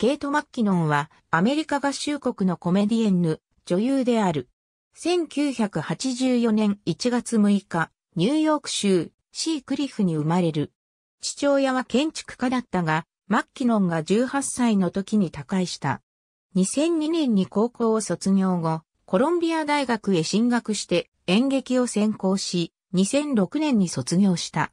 ケイト・マッキノンはアメリカ合衆国のコメディエンヌ、女優である。1984年1月6日、ニューヨーク州シークリフに生まれる。父親は建築家だったが、マッキノンが18歳の時に他界した。2002年に高校を卒業後、コロンビア大学へ進学して演劇を専攻し、2006年に卒業した。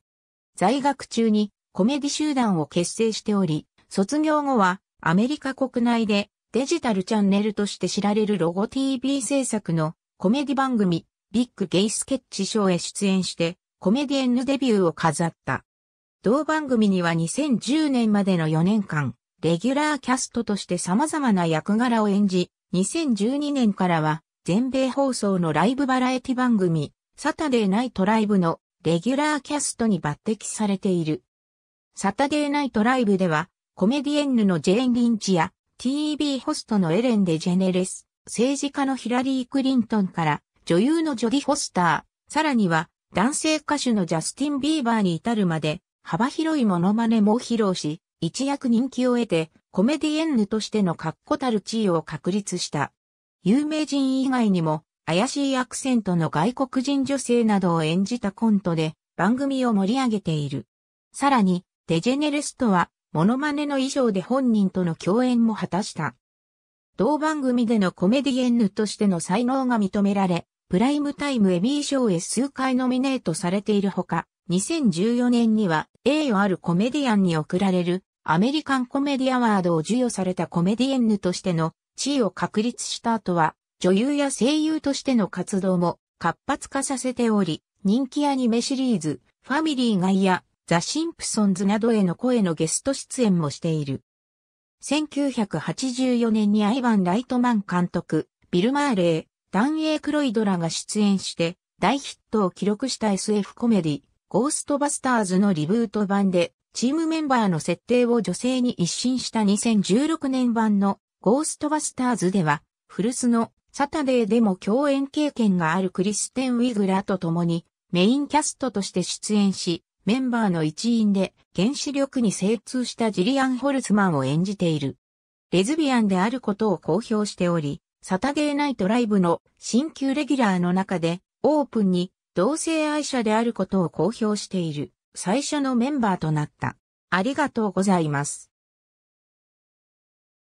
在学中にコメディ集団を結成しており、卒業後はアメリカ国内でデジタルチャンネルとして知られるロゴ TV 制作のコメディ番組ビッグゲイスケッチショーへ出演してコメディエンヌデビューを飾った。同番組には2010年までの4年間、レギュラーキャストとして様々な役柄を演じ、2012年からは全米放送のライブバラエティ番組、サタデーナイトライブのレギュラーキャストに抜擢されている。サタデーナイトライブでは、コメディエンヌのジェーン・リンチや TV ホストのエレン・デジェネレス、政治家のヒラリー・クリントンから女優のジョディ・ホスター、さらには男性歌手のジャスティン・ビーバーに至るまで幅広いモノマネも披露し、一躍人気を得てコメディエンヌとしての確固たる地位を確立した。有名人以外にも怪しいアクセントの外国人女性などを演じたコントで番組を盛り上げている。さらに、デジェネレスとはモノマネの衣装で本人との共演も果たした。同番組でのコメディエンヌとしての才能が認められ、プライムタイムエミー賞へ数回ノミネートされているほか、2014年には栄誉あるコメディアンに贈られるアメリカンコメディアワードを授与されたコメディエンヌとしての地位を確立した後は、女優や声優としての活動も活発化させており、人気アニメシリーズ、ファミリーガイやザ・シンプソンズなどへの声のゲスト出演もしている。1984年にアイバン・ライトマン監督、ビル・マーレー、ダン・エイ・クロイドらが出演して大ヒットを記録した SF コメディ、ゴーストバスターズのリブート版で、チームメンバーの設定を女性に一新した2016年版のゴーストバスターズでは、古巣のサタデーでも共演経験があるクリステン・ウィグラと共にメインキャストとして出演し、メンバーの一員で、原子力に精通したジリアン・ホルスマンを演じている。レズビアンであることを公表しており、サタゲーナイトライブの新旧レギュラーの中で、オープンに同性愛者であることを公表している最初のメンバーとなった。ありがとうございます。